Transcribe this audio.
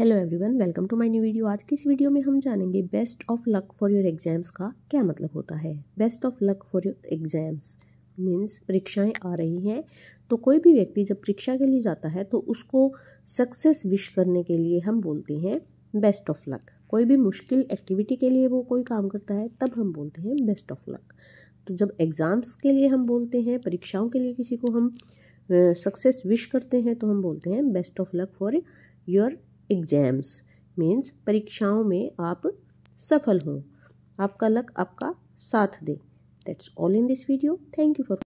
hello everyone welcome to my new video आज की इस वीडियो में हम जानेंगे best of luck for your exams का क्या मतलब होता है best of luck for your exams means परीक्षाएं आ रही हैं तो कोई भी व्यक्ति जब परीक्षा के लिए जाता है तो उसको सक्सेस विश करने के लिए हम बोलते हैं बेस्ट ऑफ लक कोई भी मुश्किल एक्टिविटी के लिए वो कोई काम करता है तब हम बोलते हैं बेस्ट ऑफ लक तो जब एग्ज़ाम्स के लिए हम बोलते हैं परीक्षाओं के लिए किसी को हम सक्सेस विश करते हैं तो हम बोलते हैं best of luck for your exams means परीक्षाओं में आप सफल हों आपका लक आपका साथ दे that's all in this video thank you for